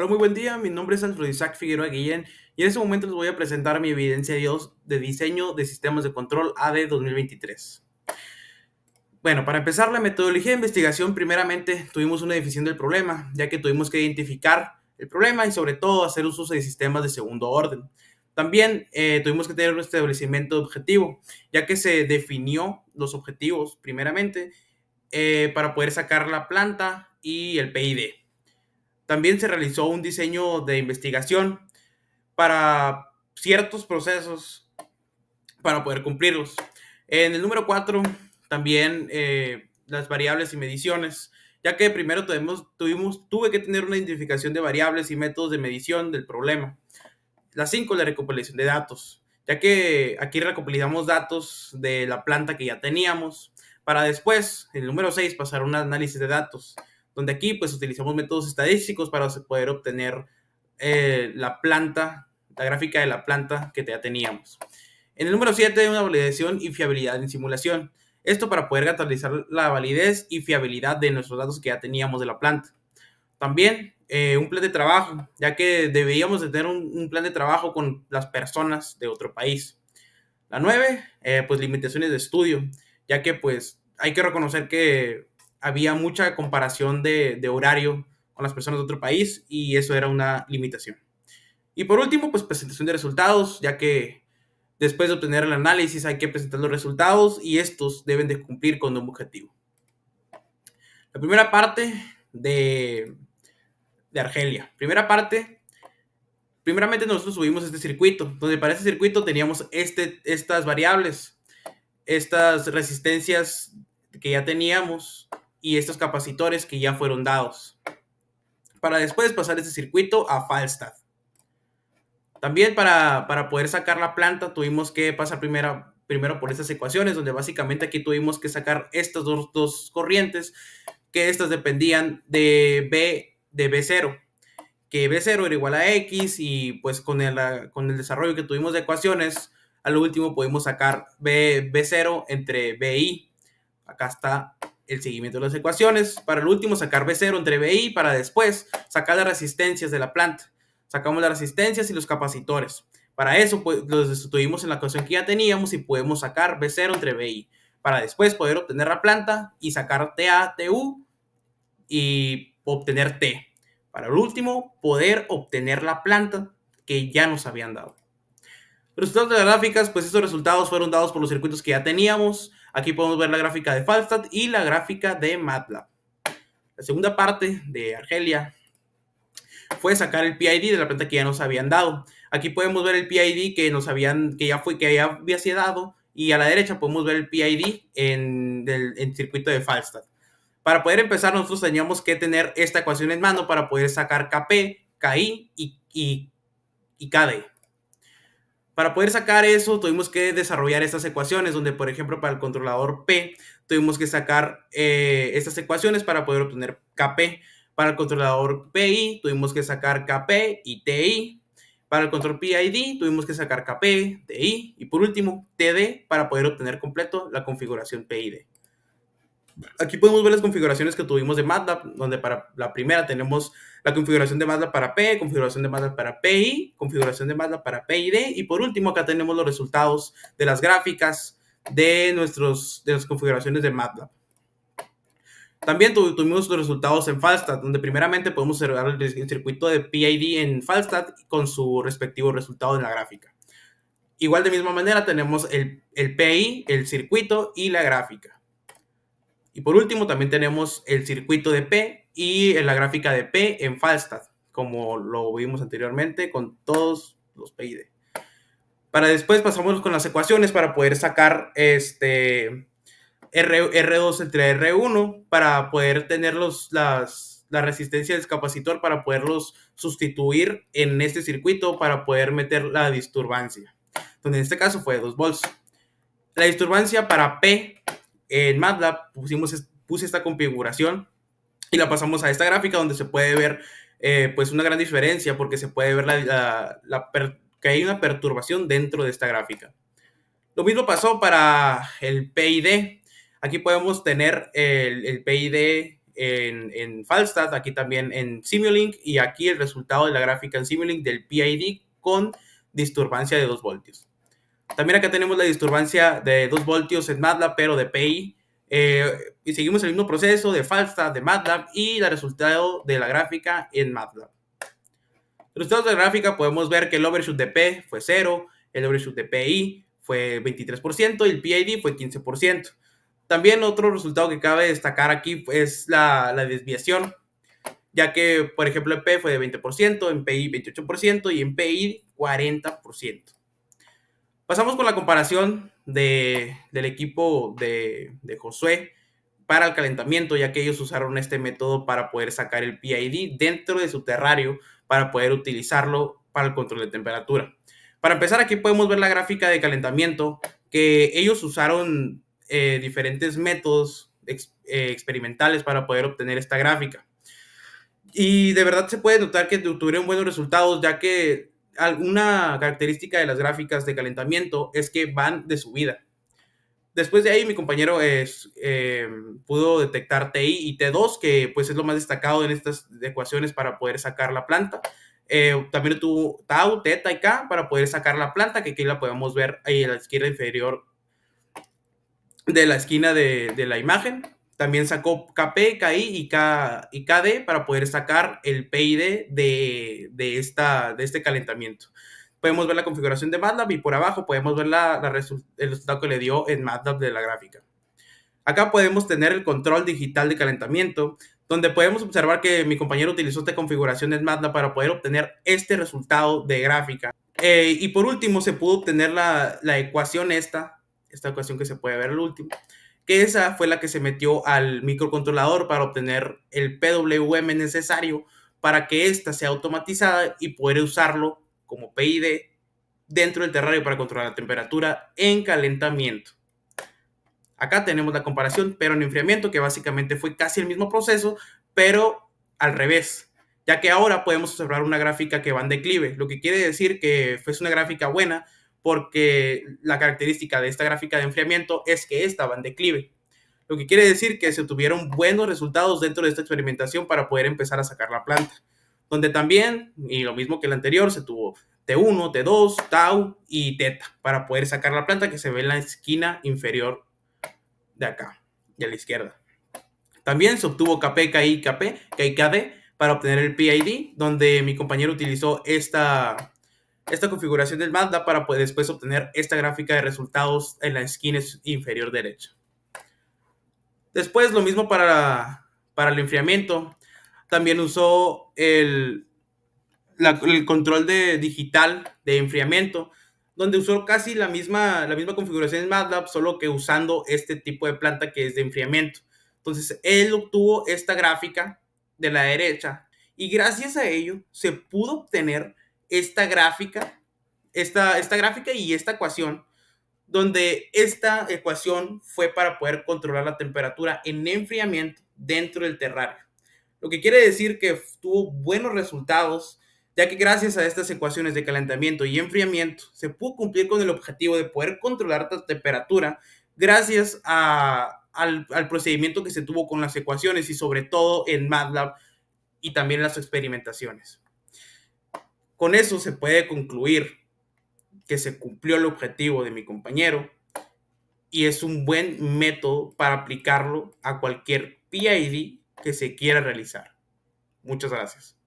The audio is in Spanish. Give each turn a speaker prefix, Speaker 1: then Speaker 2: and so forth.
Speaker 1: Hola, muy buen día. Mi nombre es Andrés Isaac Figueroa Guillén y en este momento les voy a presentar mi evidencia de diseño de sistemas de control AD 2023. Bueno, para empezar la metodología de investigación, primeramente tuvimos una definición del problema, ya que tuvimos que identificar el problema y sobre todo hacer usos de sistemas de segundo orden. También eh, tuvimos que tener un establecimiento de objetivo, ya que se definió los objetivos primeramente eh, para poder sacar la planta y el PID. También se realizó un diseño de investigación para ciertos procesos para poder cumplirlos. En el número 4, también eh, las variables y mediciones, ya que primero tuvimos, tuve que tener una identificación de variables y métodos de medición del problema. La 5, la recopilación de datos, ya que aquí recopilamos datos de la planta que ya teníamos, para después, en el número 6, pasar a un análisis de datos, donde aquí pues utilizamos métodos estadísticos para poder obtener eh, la planta, la gráfica de la planta que ya teníamos. En el número 7, una validación y fiabilidad en simulación. Esto para poder catalizar la validez y fiabilidad de nuestros datos que ya teníamos de la planta. También eh, un plan de trabajo, ya que deberíamos de tener un, plan de trabajo con las personas de otro país. La 9, eh, pues limitaciones de estudio, ya que pues hay que reconocer que había mucha comparación de, horario con las personas de otro país y eso era una limitación. Y por último, pues presentación de resultados, ya que después de obtener el análisis hay que presentar los resultados y estos deben de cumplir con un objetivo. La primera parte de, Argelia. Primera parte, primeramente nosotros subimos este circuito, donde para este circuito teníamos este, estas variables, estas resistencias que ya teníamos y estos capacitores que ya fueron dados, para después pasar este circuito a Falstad También para, poder sacar la planta tuvimos que pasar primero, primero por estas ecuaciones, donde básicamente aquí tuvimos que sacar estas dos, corrientes, que estas dependían de B, de B0, que B0 era igual a X y pues con el, con el desarrollo que tuvimos de ecuaciones, al último pudimos sacar B, B0 entre BI. Acá está el seguimiento de las ecuaciones, para el último sacar B0 entre BI, para después sacar las resistencias de la planta. Sacamos las resistencias y los capacitores. Para eso pues, los sustituimos en la ecuación que ya teníamos y podemos sacar B0 entre BI, para después poder obtener la planta y sacar TA, TU y obtener T. Para el último, poder obtener la planta que ya nos habían dado. Resultados de las gráficas, pues estos resultados fueron dados por los circuitos que ya teníamos Aquí podemos ver la gráfica de Falstad y la gráfica de MATLAB. La segunda parte de Argelia fue sacar el PID de la planta que ya nos habían dado. Aquí podemos ver el PID que que ya fue, que había sido dado, y a la derecha podemos ver el PID en el circuito de Falstad. Para poder empezar, nosotros teníamos que tener esta ecuación en mano para poder sacar KP, KI y, y KD. Para poder sacar eso, tuvimos que desarrollar estas ecuaciones, donde, por ejemplo, para el controlador P, tuvimos que sacar eh, estas ecuaciones para poder obtener KP. Para el controlador PI, tuvimos que sacar KP y TI. Para el control PID, tuvimos que sacar KP, TI y, por último, TD para poder obtener completo la configuración PID aquí podemos ver las configuraciones que tuvimos de MATLAB, donde para la primera tenemos la configuración de MATLAB para P, configuración de MATLAB para PI, configuración de MATLAB para PID, y por último acá tenemos los resultados de las gráficas de, nuestros, de las configuraciones de MATLAB. También tuvimos los resultados en Falstad, donde primeramente podemos observar el circuito de PID en Falstad con su respectivo resultado en la gráfica. Igual de misma manera tenemos el, el PI, el circuito y la gráfica. Y por último, también tenemos el circuito de P y la gráfica de P en Falstad, como lo vimos anteriormente con todos los PID. Para después pasamos con las ecuaciones para poder sacar este R, 2 entre R1 para poder tener los, la resistencia del capacitor para poderlos sustituir en este circuito para poder meter la disturbancia, donde en este caso fue 2 volts. La disturbancia para P en MATLAB pusimos, puse esta configuración y la pasamos a esta gráfica donde se puede ver eh, pues una gran diferencia porque se puede ver la, la, que hay una perturbación dentro de esta gráfica. Lo mismo pasó para el PID. Aquí podemos tener el, el PID en, en, Falstad, aquí también en Simulink y aquí el resultado de la gráfica en Simulink del PID con disturbancia de 2 voltios. También acá tenemos la disturbancia de 2 voltios en MATLAB, pero de PI. Eh, y seguimos el mismo proceso de falsa de MATLAB y el resultado de la gráfica en MATLAB. Resultados de la gráfica podemos ver que el overshoot de P fue 0, el overshoot de PI fue 23% y el PID fue 15%. También otro resultado que cabe destacar aquí es la, desviación, ya que por ejemplo el P fue de 20%, en PI 28% y en PI 40%. Pasamos con la comparación del equipo de, Josué para el calentamiento, ya que ellos usaron este método para poder sacar el PID dentro de su terrario para poder utilizarlo para el control de temperatura. Para empezar, aquí podemos ver la gráfica de calentamiento que ellos usaron eh, diferentes métodos eh, experimentales para poder obtener esta gráfica. Y de verdad se puede notar que tuvieron buenos resultados, ya que alguna característica de las gráficas de calentamiento es que van de subida. Después de ahí, mi compañero em, pudo detectar TI y T2, que pues es lo más destacado en estas ecuaciones para poder sacar la planta. Eh, también tuvo Tau, Teta y K para poder sacar la planta, que aquí la podemos ver ahí en la izquierda inferior de la esquina de la imagen. También sacó KP, KI y, K, KD para poder sacar el PID de, de, esta, de este calentamiento. Podemos ver la configuración de MATLAB y por abajo podemos ver la, el resultado que le dio en MATLAB de la gráfica. Acá podemos tener el control digital de calentamiento, donde podemos observar que mi compañero utilizó esta configuración en MATLAB para poder obtener este resultado de gráfica. Eh, y por último, se pudo obtener la, la ecuación esta, esta ecuación que se puede ver al último, que esa fue la que se metió al microcontrolador para obtener el PWM necesario para que ésta sea automatizada y poder usarlo como PID dentro del terrario para controlar la temperatura en calentamiento. Acá tenemos la comparación, pero en enfriamiento, que básicamente fue casi el mismo proceso, pero al revés, ya que ahora podemos observar una gráfica que va en declive, lo que quiere decir que es una gráfica buena, porque la característica de esta gráfica de enfriamiento es que estaba en declive, lo que quiere decir que se obtuvieron buenos resultados dentro de esta experimentación para poder empezar a sacar la planta, donde también, y lo mismo que el anterior, se tuvo T1, T2, Tau y Teta para poder sacar la planta que se ve en la esquina inferior de acá, de la izquierda. También se obtuvo KP, KI, KP, KIKD para obtener el PID, donde mi compañero utilizó esta esta configuración del MATLAB para pues, después obtener esta gráfica de resultados en la esquina inferior derecha. Después lo mismo para, para el enfriamiento. También usó el, el control de, digital de enfriamiento, donde usó casi la misma, la misma configuración en MATLAB, solo que usando este tipo de planta que es de enfriamiento. Entonces, él obtuvo esta gráfica de la derecha y gracias a ello se pudo obtener esta gráfica, esta, esta gráfica y esta ecuación, donde esta ecuación fue para poder controlar la temperatura en enfriamiento dentro del terrario. Lo que quiere decir que tuvo buenos resultados, ya que gracias a estas ecuaciones de calentamiento y enfriamiento se pudo cumplir con el objetivo de poder controlar la temperatura gracias al procedimiento que se tuvo con las ecuaciones y sobre todo en MATLAB y también las experimentaciones. Con eso se puede concluir que se cumplió el objetivo de mi compañero y es un buen método para aplicarlo a cualquier PID que se quiera realizar. Muchas gracias.